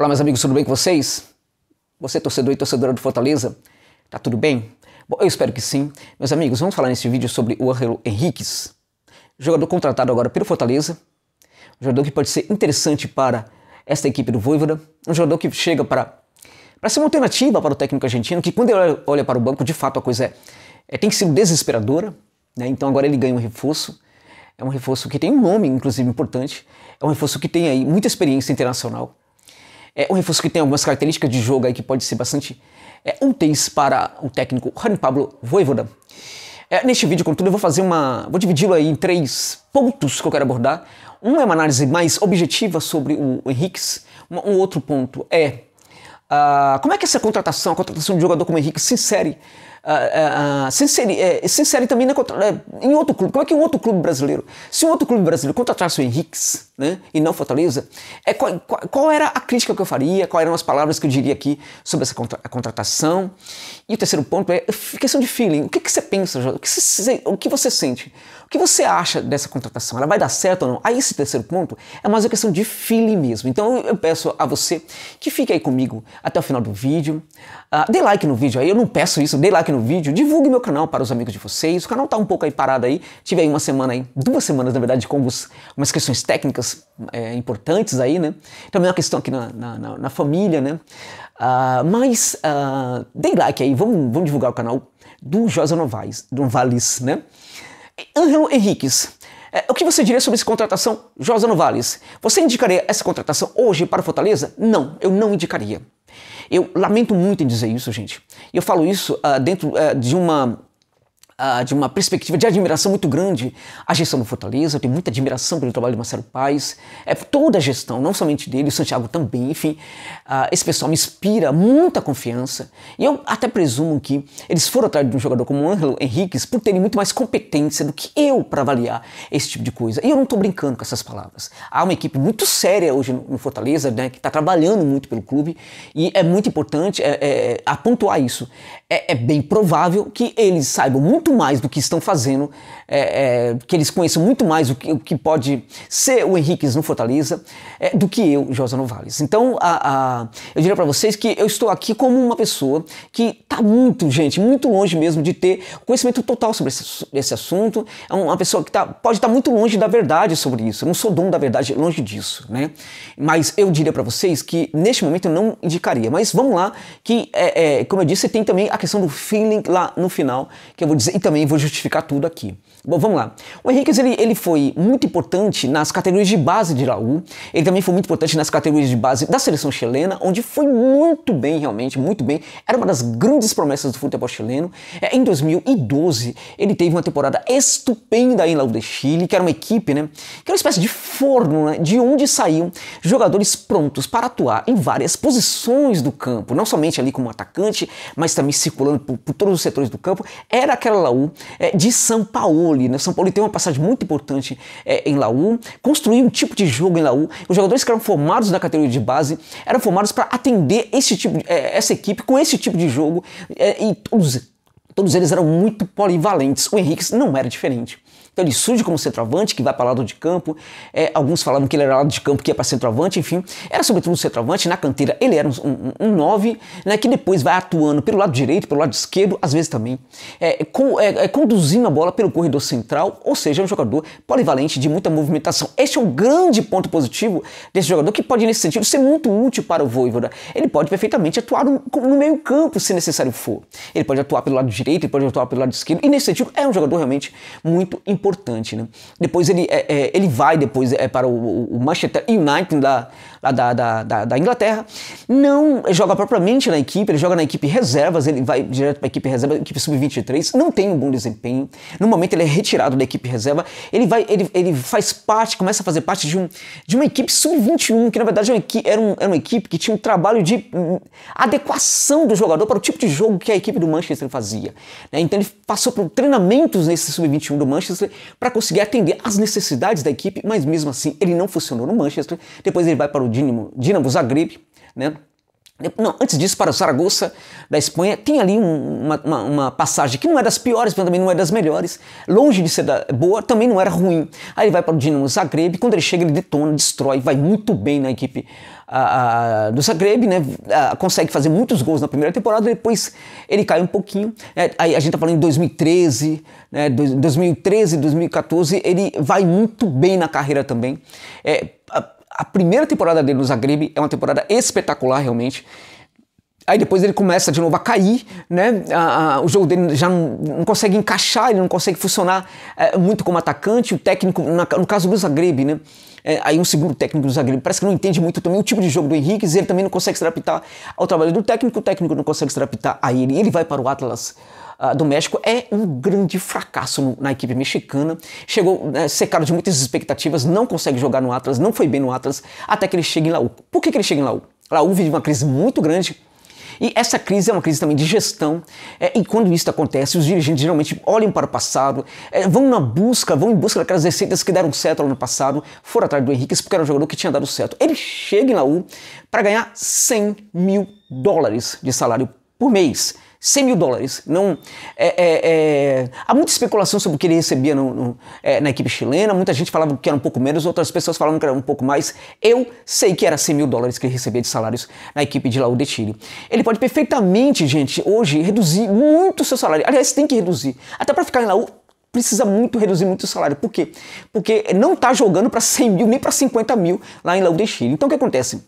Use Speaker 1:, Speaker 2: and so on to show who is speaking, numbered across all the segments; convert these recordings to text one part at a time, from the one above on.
Speaker 1: Olá, meus amigos, tudo bem com vocês? Você, torcedor e torcedora do Fortaleza, tá tudo bem? Bom, eu espero que sim. Meus amigos, vamos falar nesse vídeo sobre o Angelo Henriques, jogador contratado agora pelo Fortaleza, um jogador que pode ser interessante para esta equipe do Voivoda, um jogador que chega para, para ser uma alternativa para o técnico argentino, que quando ele olha para o banco, de fato a coisa é, é tem que ser desesperadora, né? então agora ele ganha um reforço, é um reforço que tem um nome, inclusive, importante, é um reforço que tem aí muita experiência internacional, é, o reforço que tem algumas características de jogo aí que pode ser bastante é, úteis para o técnico Juan Pablo Voivoda. É, neste vídeo, contudo, eu vou fazer uma. vou dividi-lo em três pontos que eu quero abordar. Um é uma análise mais objetiva sobre o Henrique. Um, um outro ponto é uh, como é que essa contratação, a contratação de jogador como o Henrique, se insere uh, também não contra, é, em outro clube. Como é que um outro clube brasileiro, se um outro clube brasileiro contratasse o Henriques né, e não Fortaleza, é, qual, qual, era a crítica que eu faria? Quais eram as palavras que eu diria aqui sobre essa contra, contratação? E o terceiro ponto é, é questão de feeling. O que, que você pensa, o que você, o que você sente? O que você acha dessa contratação? Ela vai dar certo ou não? Aí esse terceiro ponto é mais uma questão de feeling mesmo. Então eu peço a você que fique aí comigo até o final do vídeo. Uh, dê like no vídeo aí, eu não peço isso, dê like no o vídeo, divulgue meu canal para os amigos de vocês. O canal tá um pouco aí parado aí. Tive aí uma semana aí, duas semanas na verdade, com algumas, umas questões técnicas é, importantes aí, né? Também uma questão aqui na, na, na, na família, né? Uh, mas uh, ah, deem like aí, vamos, vamos divulgar o canal do Josa Novaes, do Valis, né? Ângelo Henriques, é, o que você diria sobre essa contratação, Josa Novales? Você indicaria essa contratação hoje para o Fortaleza? Não, eu não indicaria. Eu lamento muito em dizer isso, gente. Eu falo isso uh, dentro uh, de uma de uma perspectiva de admiração muito grande a gestão do Fortaleza, eu tenho muita admiração pelo trabalho de Marcelo Paes, é toda a gestão, não somente dele, o Santiago também, enfim, uh, esse pessoal me inspira muita confiança e eu até presumo que eles foram atrás de um jogador como o Ângelo Henriquez por terem muito mais competência do que eu para avaliar esse tipo de coisa. E eu não estou brincando com essas palavras. Há uma equipe muito séria hoje no, no Fortaleza, né, que está trabalhando muito pelo clube e é muito importante é, é, é apontar isso é, é, bem provável que eles saibam muito mais do que estão fazendo, é, é, que eles conheçam muito mais o que, o que pode ser o Henriquez no Fortaleza é, do que eu, Josa Novales. Então, a, a, eu diria para vocês que eu estou aqui como uma pessoa que está muito, gente, muito longe mesmo de ter conhecimento total sobre esse, esse assunto. É uma pessoa que tá, pode estar tá muito longe da verdade sobre isso. Eu não sou dono da verdade, longe disso, né? Mas eu diria para vocês que neste momento eu não indicaria. Mas vamos lá, que é, é, como eu disse, tem também a a questão do feeling lá no final, que eu vou dizer e também vou justificar tudo aqui. Bom, vamos lá. O Henriquez ele, ele foi muito importante nas categorias de base de Laú. ele também foi muito importante nas categorias de base da seleção chilena, onde foi muito bem, realmente, muito bem. Era uma das grandes promessas do futebol chileno. É, em 2012, ele teve uma temporada estupenda em Laú de Chile, que era uma equipe, né? Que era uma espécie de forno, né? De onde saíam jogadores prontos para atuar em várias posições do campo, não somente ali como atacante, mas também circulando por, por todos os setores do campo. Era aquela Laú é, de São Paulo ali, né? O São Paulo tem uma passagem muito importante é, em Laú, construiu um tipo de jogo em Laú. Os jogadores que eram formados na categoria de base eram formados para atender esse tipo, de, é, essa equipe com esse tipo de jogo é, e todos, todos eles eram muito polivalentes. O Henrique não era diferente. Então ele surge como centroavante, que vai para lado de campo. É, alguns falavam que ele era lado de campo, que ia para centroavante, enfim. Era sobretudo um centroavante. Na canteira ele era um, um, um nove, né, que depois vai atuando pelo lado direito, pelo lado esquerdo, às vezes também. É, com, é, é conduzindo a bola pelo corredor central, ou seja, é um jogador polivalente, de muita movimentação. Este é o um grande ponto positivo desse jogador, que pode, nesse sentido, ser muito útil para o Voivoda. Ele pode perfeitamente atuar no, no meio campo, se necessário for. Ele pode atuar pelo lado direito, ele pode atuar pelo lado esquerdo. E nesse sentido, é um jogador realmente muito importante importante, né? Depois ele, é, é, ele vai depois é, para o, o Manchester United da, da, da, da, da Inglaterra, não joga propriamente na equipe, ele joga na equipe reservas, ele vai direto para a equipe reserva, equipe sub-23, não tem um bom desempenho. No momento ele é retirado da equipe reserva, ele vai, ele, ele faz parte, começa a fazer parte de, um, de uma equipe sub-21, que na verdade é era, um, era uma equipe que tinha um trabalho de hum, adequação do jogador para o tipo de jogo que a equipe do Manchester fazia. Né? Então ele passou por treinamentos nesse sub-21 do Manchester para conseguir atender às necessidades da equipe, mas mesmo assim ele não funcionou no Manchester. Depois ele vai para o o Zagreb, né? Não, antes disso, para o Saragossa da Espanha, tem ali um, uma, uma, uma, passagem que não é das piores, mas também não é das melhores. Longe de ser da, boa, também não era ruim. Aí ele vai para o Dinamo Zagreb, quando ele chega, ele detona, destrói, vai muito bem na equipe a, a, do Zagreb, né? A, consegue fazer muitos gols na primeira temporada, depois ele cai um pouquinho. É, aí a gente tá falando em 2013, né? 2013, 2014, ele vai muito bem na carreira também. É, a primeira temporada dele no Zagreb é uma temporada espetacular, realmente. Aí depois ele começa de novo a cair, né? A, a, o jogo dele já não, não, consegue encaixar, ele não consegue funcionar é, muito como atacante. O técnico, na, no caso do Zagreb, né? É, aí um segundo técnico do Zagreb parece que não entende muito também o tipo de jogo do Henrique, ele também não consegue se adaptar ao trabalho do técnico, o técnico não consegue se adaptar a ele. Ele vai para o Atlas uh, do México é um grande fracasso na equipe mexicana. Chegou né, secado de muitas expectativas, não consegue jogar no Atlas, não foi bem no Atlas, até que ele chega em Laú. Por que, que ele chega em Laú? Laú vive uma crise muito grande, e essa crise é uma crise também de gestão. É, e quando isso acontece, os dirigentes geralmente olham para o passado, é, vão na busca, vão em busca daquelas receitas que deram certo no passado, foram atrás do Henrique, porque era um jogador que tinha dado certo. Ele chega em Laú para ganhar 100 mil dólares de salário por mês. 100 mil dólares. Não, é, é, é, há muita especulação sobre o que ele recebia no, no, é, na equipe chilena. Muita gente falava que era um pouco menos, outras pessoas falavam que era um pouco mais. Eu sei que era 100 mil dólares que ele recebia de salários na equipe de Laú de Chile. Ele pode perfeitamente, gente, hoje reduzir muito o seu salário. Aliás, tem que reduzir. Até para ficar em Laú, precisa muito reduzir muito o salário. Por quê? Porque não está jogando para 100 mil nem para 50 mil lá em Laú de Chile. Então o que acontece?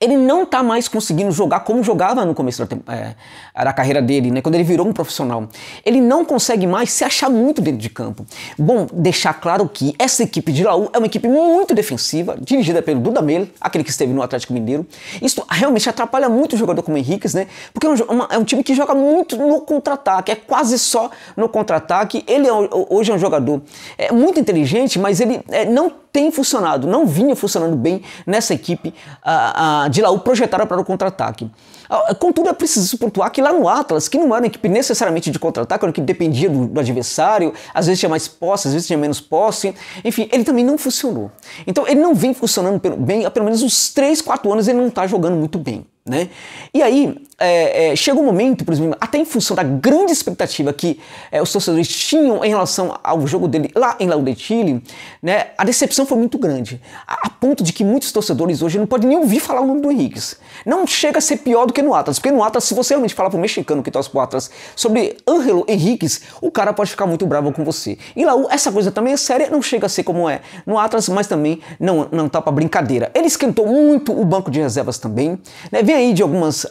Speaker 1: Ele não está mais conseguindo jogar como jogava no começo da, é, da, carreira dele, né? quando ele virou um profissional. Ele não consegue mais se achar muito dentro de campo. Bom, deixar claro que essa equipe de Laú é uma equipe muito defensiva, dirigida pelo Dudamel, aquele que esteve no Atlético Mineiro. Isso realmente atrapalha muito o jogador como o Henriquez, né? porque é um, uma, é um, time que joga muito no contra-ataque, é quase só no contra-ataque. Ele é, hoje é um jogador é muito inteligente, mas ele é, não tem funcionado, não vinha funcionando bem nessa equipe uh, uh, de Laú projetada para o contra-ataque. Ah, contudo, é preciso pontuar que lá no Atlas, que não era uma equipe necessariamente de contra-ataque, era uma equipe que dependia do, do, adversário, às vezes tinha mais posse, às vezes tinha menos posse, enfim, ele também não funcionou. Então ele não vem funcionando bem, há pelo menos uns 3, 4 anos ele não está jogando muito bem. Né? E aí, é, é, chega um momento, por exemplo, até em função da grande expectativa que é, os torcedores tinham em relação ao jogo dele lá em Lauderdale, Chile, né, a decepção foi muito grande, a, a, ponto de que muitos torcedores hoje não podem nem ouvir falar o nome do Henrique. Não chega a ser pior do que no Atlas, porque no Atlas, se você realmente falar para o mexicano que torce pro Atlas sobre Ângelo Henrique, o cara pode ficar muito bravo com você. Em Laú, essa coisa também é séria, não chega a ser como é no Atlas, mas também não, não tá para brincadeira. Ele esquentou muito o banco de reservas também, né, vem aí de algumas, uh,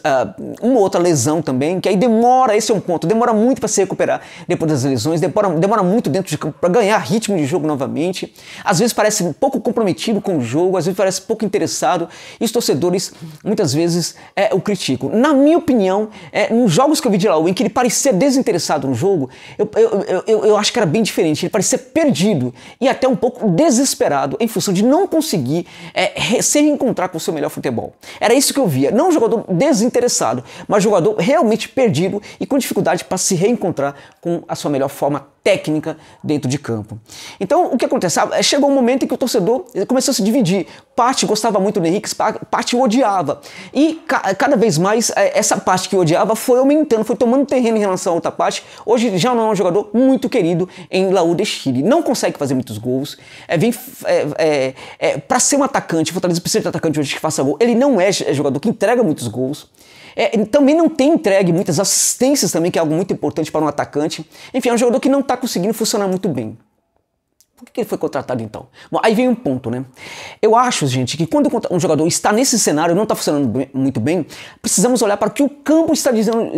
Speaker 1: uma outra lesão também, que aí demora, esse é um ponto, demora muito para se recuperar depois das lesões, demora, demora muito dentro de campo para ganhar ritmo de jogo novamente. Às vezes parece pouco comprometido com o jogo, às vezes parece pouco interessado, e os torcedores muitas vezes é, o criticam. Na minha opinião, é, nos jogos que eu vi de Laú, em que ele parecia desinteressado no jogo, eu, eu, eu, eu acho que era bem diferente, ele parecia perdido e até um pouco desesperado em função de não conseguir é, se encontrar com o seu melhor futebol. Era isso que eu via. Não jogador desinteressado, mas jogador realmente perdido e com dificuldade para se reencontrar com a sua melhor forma técnica dentro de campo. Então, o que aconteceu? Ah, chegou um momento em que o torcedor eh, começou a se dividir. Parte gostava muito do Henrique, parte odiava. E ca cada vez mais eh, essa parte que odiava foi aumentando, foi tomando terreno em relação à outra parte. Hoje já não é um jogador muito querido em Laú de Chile. Não consegue fazer muitos gols. É, é, é, é para ser um atacante, o Fortaleza precisa de um atacante hoje que faça gol. Ele não é, é jogador que entrega muitos gols. É, também não tem entregue muitas assistências também, que é algo muito importante para um atacante. Enfim, é um jogador que não está conseguindo funcionar muito bem. Por que ele foi contratado então? Bom, aí vem um ponto, né? Eu acho, gente, que quando um jogador está nesse cenário, não está funcionando bem, muito bem, precisamos olhar para o que o campo está dizendo,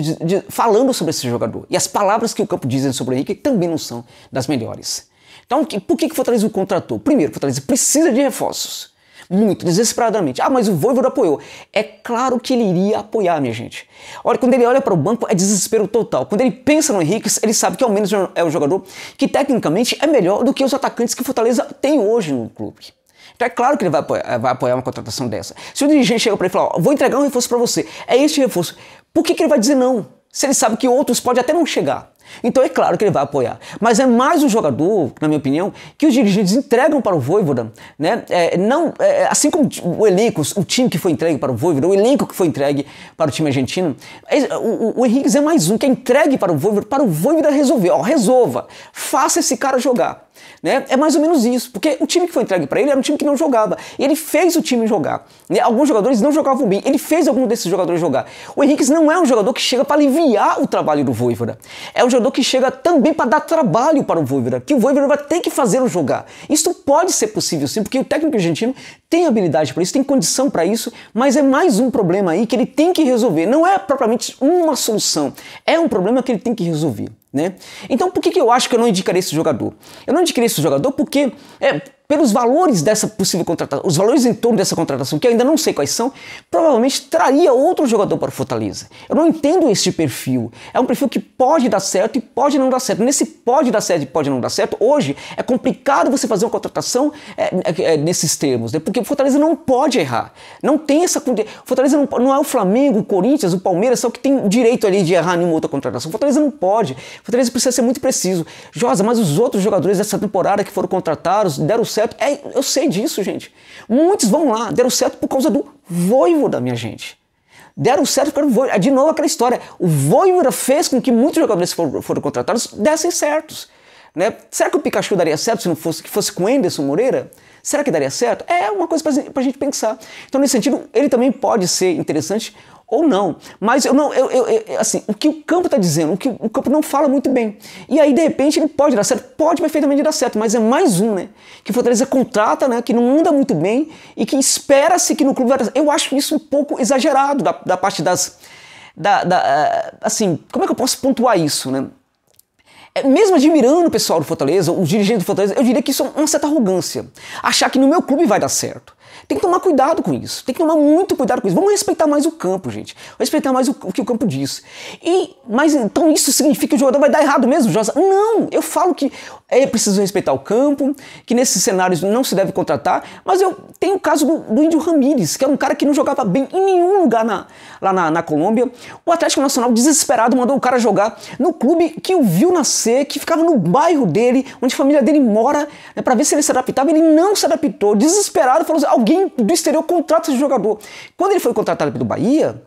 Speaker 1: falando sobre esse jogador. E as palavras que o campo dizem sobre o Henrique também não são das melhores. Então, por que, que o Fortaleza o contratou? Primeiro, o Fortaleza precisa de reforços muito, desesperadamente. Ah, mas o Voivode apoiou. É claro que ele iria apoiar, minha gente. Olha, quando ele olha para o banco, é desespero total. Quando ele pensa no Henrique, ele sabe que ao menos é, é um jogador que tecnicamente é melhor do que os atacantes que o Fortaleza tem hoje no clube. Então é claro que ele vai apoiar, vai apoiar uma contratação dessa. Se o dirigente chega para ele e fala, vou entregar um reforço para você, é este reforço, por que, que ele vai dizer não? Se ele sabe que outros podem até não chegar. Então é claro que ele vai apoiar. Mas é mais um jogador, na minha opinião, que os dirigentes entregam para o Voivoda, né? É, não, é, é assim como o elenco, o time que foi entregue para o Voivoda, o elenco que foi entregue para o time argentino, é, o, o Henrique é mais um que é entregue para o Voivoda, para o Voivoda resolver. Ó, resolva, faça esse cara jogar. Né? É mais ou menos isso, porque o time que foi entregue para ele era um time que não jogava. E ele fez o time jogar. Né? Alguns jogadores não jogavam bem, ele fez algum desses jogadores jogar. O Henrique não é um jogador que chega para aliviar o trabalho do Voivoda. É um jogador que chega também para dar trabalho para o Voivoda, que o Voivoda vai ter que fazê-lo jogar. Isso pode ser possível sim, porque o técnico argentino tem habilidade para isso, tem condição para isso, mas é mais um problema aí que ele tem que resolver. Não é propriamente uma solução, é um problema que ele tem que resolver. Né? Então por que, que eu acho que eu não indicaria esse jogador? Eu não indicaria esse jogador porque é, pelos valores dessa possível contratação, os valores em torno dessa contratação, que ainda não sei quais são, provavelmente traria outro jogador para o Fortaleza. Eu não entendo esse perfil. É um perfil que pode dar certo e pode não dar certo. Nesse pode dar certo e pode não dar certo, hoje é complicado você fazer uma contratação é, é, é nesses termos, né? porque o Fortaleza não pode errar. Não tem essa. Fortaleza não, não é o Flamengo, o Corinthians, o Palmeiras, só que tem direito ali de errar nenhuma outra contratação. Fortaleza não pode. Fortaleza precisa ser muito preciso. Josa, mas os outros jogadores dessa temporada que foram contratados deram certo certo. É, eu sei disso, gente. Muitos vão lá, deram certo por causa do voivo da minha gente. Deram certo por causa do De novo aquela história. O voivo fez com que muitos jogadores que foram, foram contratados dessem certos. Né? Será que o Pikachu daria certo se não fosse, que fosse com o Enderson Moreira? Será que daria certo? É uma coisa para a gente pensar. Então, nesse sentido, ele também pode ser interessante ou não. Mas eu não, eu, eu, eu assim, o que o campo está dizendo, o que o campo não fala muito bem. E aí, de repente, ele pode dar certo, pode perfeitamente dar certo, mas é mais um, né? Que o Fortaleza contrata, né? Que não anda muito bem e que espera-se que no clube vai dar certo. Eu acho isso um pouco exagerado da, da parte das. Da, da, eh, assim, como é que eu posso pontuar isso, né? É, mesmo admirando o pessoal do Fortaleza, os dirigentes do Fortaleza, eu diria que isso é uma certa arrogância. Achar que no meu clube vai dar certo. Tem que tomar cuidado com isso. Tem que tomar muito cuidado com isso. Vamos respeitar mais o campo, gente. Respeitar mais o, o que o campo diz. E, mas então isso significa que o jogador vai dar errado mesmo, Josa? Não! Eu falo que é preciso respeitar o campo, que nesses cenários não se deve contratar, mas eu tenho o caso do, do Índio Ramírez, que é um cara que não jogava bem em nenhum lugar na, lá na, na Colômbia. O Atlético Nacional, desesperado, mandou o cara jogar no clube que o viu nascer, que ficava no bairro dele, onde a família dele mora, né, para ver se ele se adaptava. Ele não se adaptou, desesperado, falou assim, alguém quem do exterior contrata esse jogador. Quando ele foi contratado pelo Bahia,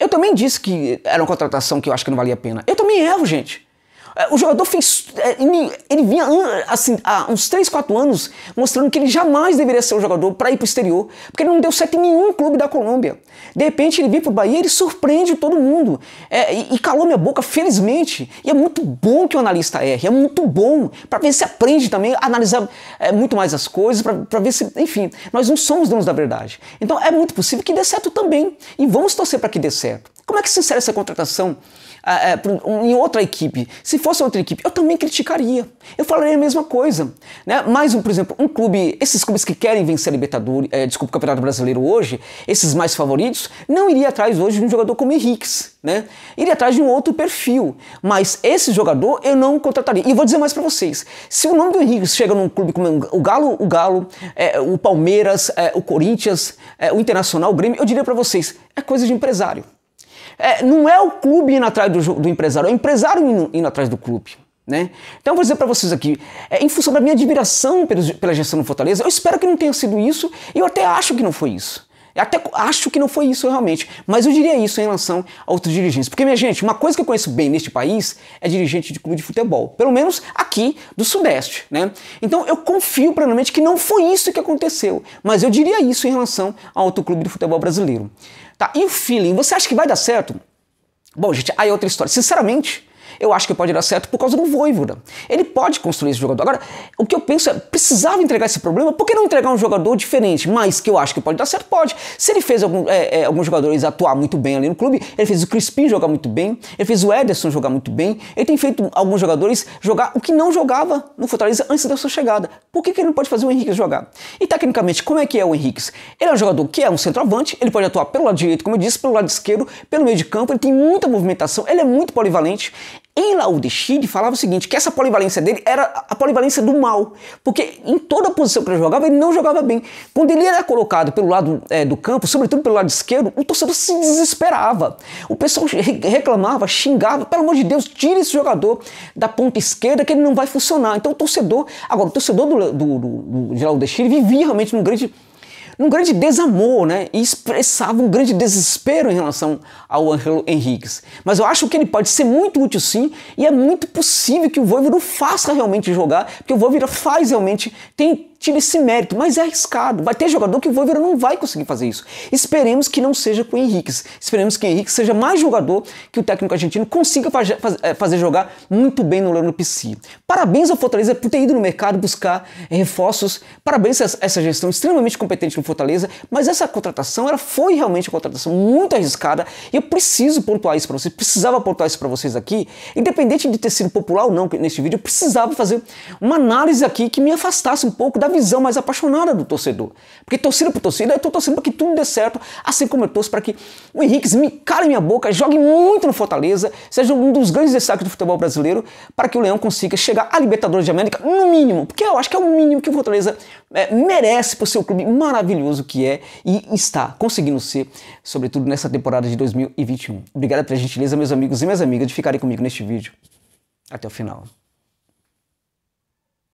Speaker 1: eu também disse que era uma contratação que eu acho que não valia a pena. Eu também erro, gente. É, o jogador fez. Ele, é, ele vinha assim, há uns 3, 4 anos mostrando que ele jamais deveria ser um jogador para ir para o exterior, porque ele não deu certo em nenhum clube da Colômbia. De repente ele vem para o Bahia ele surpreende todo mundo. É, e, e, calou minha boca, felizmente. E é muito bom que o analista erre, é muito bom para ver se aprende também, analisar é, muito mais as coisas, para ver se. Enfim, nós não somos donos da verdade. Então é muito possível que dê certo também. E vamos torcer para que dê certo. Como é que se insere essa contratação? uh, em outra equipe. Se fosse outra equipe, eu também criticaria. Eu falaria a mesma coisa. Né? Mas, por exemplo, um clube, esses clubes que querem vencer a Libertadores, é, desculpa, o Campeonato Brasileiro hoje, esses mais favoritos, não iria atrás hoje de um jogador como Henrique, Né? Iria atrás de um outro perfil. Mas esse jogador eu não contrataria. E vou dizer mais para vocês: se o nome do Henrique chega num clube como o Galo, o Galo, eh, o Palmeiras, eh, o Corinthians, o Internacional, o Grêmio, eu diria para vocês, é coisa de empresário. É, não é o clube indo atrás do, do empresário, é o empresário indo, indo atrás do clube. Né? Então, eu vou dizer para vocês aqui, é, em função da minha admiração pela, pela gestão do Fortaleza, eu espero que não tenha sido isso e eu até acho que não foi isso. Eu até acho que não foi isso realmente, mas eu diria isso em relação a outros dirigentes. Porque, minha gente, uma coisa que eu conheço bem neste país é dirigente de clube de futebol, pelo menos aqui do Sudeste, né? Então eu confio plenamente que não foi isso que aconteceu, mas eu diria isso em relação a outro clube de futebol brasileiro. Tá? E o feeling, você acha que vai dar certo? Bom, gente, aí é outra história. Sinceramente, eu acho que pode dar certo por causa do Voivoda. Ele pode construir esse jogador. Agora, o que eu penso é, precisava entregar esse problema, por que não entregar um jogador diferente? Mas que eu acho que pode dar certo, pode. Se ele fez algum, é, é, alguns jogadores atuar muito bem ali no clube, ele fez o Crispim jogar muito bem, ele fez o Ederson jogar muito bem, ele tem feito alguns jogadores jogar o que não jogava no Fortaleza antes da sua chegada. Por que, que ele não pode fazer o Henrique jogar? E tecnicamente, como é que é o Henrique? Ele é um jogador que é um centroavante, ele pode atuar pelo lado direito, como eu disse, pelo lado esquerdo, pelo meio de campo, ele tem muita movimentação, ele é muito polivalente, em Laudishide falava o seguinte, que essa polivalência dele era a polivalência do mal, porque em toda posição que ele jogava, ele não jogava bem. Quando ele era colocado pelo lado é, do campo, sobretudo pelo lado esquerdo, o torcedor se desesperava. O pessoal reclamava, xingava, pelo amor de Deus, tira esse jogador da ponta esquerda que ele não vai funcionar. Então o torcedor, agora o torcedor do, do, do, do de Laudishide vivia realmente num grande um grande desamor, né? E expressava um grande desespero em relação ao Angelo Henriquez. Mas eu acho que ele pode ser muito útil sim, e é muito possível que o Voivoda faça realmente jogar, porque o Voivoda faz realmente, tem tido esse mérito, mas é arriscado. Vai ter jogador que o Voivoda não vai conseguir fazer isso. Esperemos que não seja com o Henriquez. Esperemos que o Henriquez seja mais jogador que o técnico argentino consiga fazer, eh, fazer jogar muito bem no Lano PC. Parabéns ao Fortaleza por ter ido no mercado buscar eh, reforços. Parabéns a essa gestão extremamente competente no Fortaleza Fortaleza, mas essa contratação ela foi realmente uma contratação muito arriscada e eu preciso pontuar isso para vocês, precisava pontuar isso para vocês aqui, independente de ter sido popular ou não neste vídeo, eu precisava fazer uma análise aqui que me afastasse um pouco da visão mais apaixonada do torcedor. Porque torcida por torcida, eu estou torcendo para que tudo dê certo, assim como eu torço para que o Henrique me cale minha boca, jogue muito no Fortaleza, seja um dos grandes destaques do futebol brasileiro, para que o Leão consiga chegar à Libertadores de América, no mínimo, porque eu acho que é o mínimo que o Fortaleza é, merece para o seu clube maravilhoso que é e está conseguindo ser, sobretudo nessa temporada de 2021. Obrigado pela gentileza, meus amigos e minhas amigas, de ficarem comigo neste vídeo até o final.